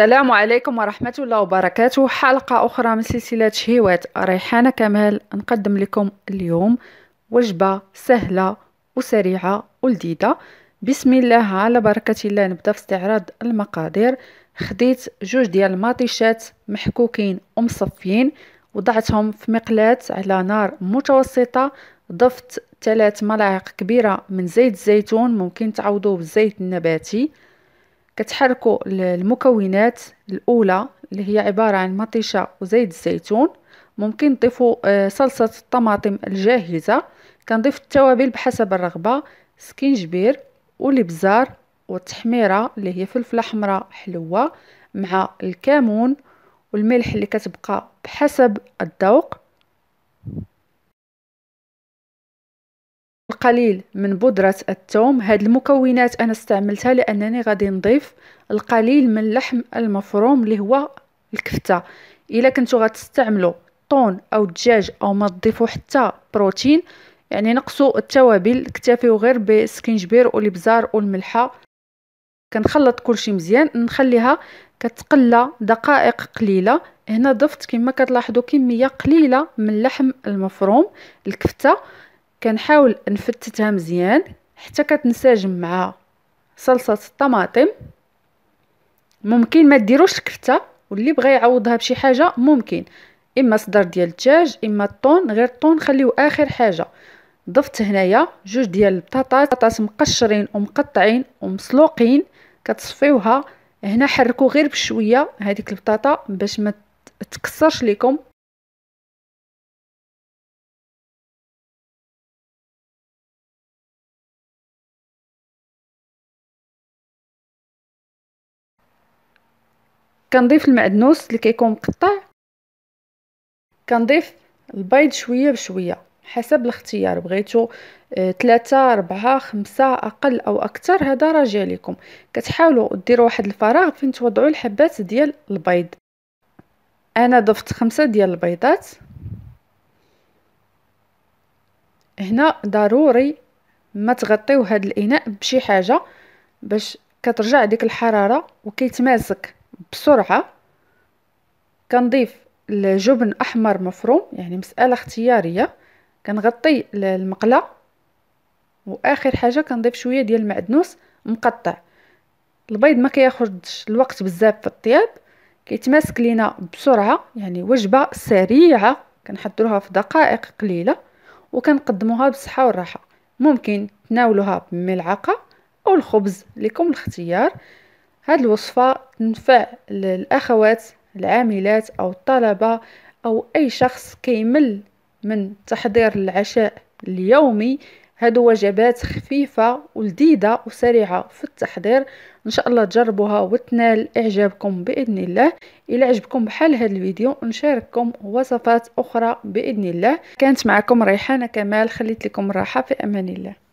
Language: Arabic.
السلام عليكم ورحمة الله وبركاته حلقة أخرى من سلسلة شهيوات ريحانة كمال نقدم لكم اليوم وجبة سهلة وسريعة ولذيذة بسم الله على بركة الله نبدأ في استعراض المقادير خديت جوج ديال الماطيشات محكوكين ومصفين وضعتهم في مقلاة على نار متوسطة ضفت ثلاث ملاعق كبيرة من زيت الزيتون ممكن تعوضوه بالزيت النباتي كتحركوا المكونات الاولى اللي هي عباره عن مطيشه وزيت الزيتون ممكن تضيفوا آه، صلصه الطماطم الجاهزه كنضيف التوابل بحسب الرغبه سكينجبير والابزار والتحميره اللي هي فلفله حمراء حلوه مع الكمون والملح اللي كتبقى بحسب الذوق القليل من بودرة الثوم هاد المكونات أنا استعملتها لأنني غادي نضيف القليل من لحم المفروم اللي هو الكفتة إلا كنتو غتستعملوا طون أو دجاج أو ما تضيفوا حتى بروتين يعني نقصوا التوابل اكتفيوا غير بالسكنجبير او والملحه كنخلط كلشي مزيان نخليها كتقلى دقائق قليله هنا ضفت كما كتلاحظوا كميه قليله من اللحم المفروم الكفته كنحاول نفتتها مزيان حتى كتنسجم مع صلصه الطماطم ممكن ما ديروش الكفته واللي بغى يعوضها بشي حاجه ممكن اما صدر ديال الدجاج اما الطون غير الطون خليو اخر حاجه ضفت هنايا جوج ديال البطاطا بطاطا مقشرين ومقطعين ومسلوقين كتصفيوها هنا حركوا غير بشويه هذيك البطاطا باش ما تكسرش لكم كنضيف المعدنوس اللي كيكون مقطع كنضيف البيض شويه بشويه حسب الاختيار بغيتو ثلاثة آه، ربعة خمسة أقل أو أكثر هذا راجع لكم كتحاولوا ديروا واحد الفراغ فين توضعوا الحبات ديال البيض أنا ضفت خمسة ديال البيضات هنا ضروري ما تغطيو هذا الإناء بشي حاجة باش كترجع ديك الحرارة وكيتماسك بسرعه كنضيف الجبن احمر مفروم يعني مساله اختياريه كنغطي المقله واخر حاجه كنضيف شويه ديال المعدنوس مقطع البيض ما كياخدش الوقت بزاف في الطياب كيتماسك لينا بسرعه يعني وجبه سريعه كنحضروها في دقائق قليله وكنقدموها بالصحه والراحه ممكن تناولوها بملعقه او الخبز لكم الاختيار هذه الوصفة تنفع الأخوات العاملات أو الطلبة أو أي شخص كيمل من تحضير العشاء اليومي هادو وجبات خفيفة ولذيذة وسريعة في التحضير ان شاء الله تجربوها وتنال اعجابكم باذن الله الى عجبكم بحال هذا الفيديو نشارككم وصفات اخرى باذن الله كانت معكم ريحانة كمال خليت لكم راحة في امان الله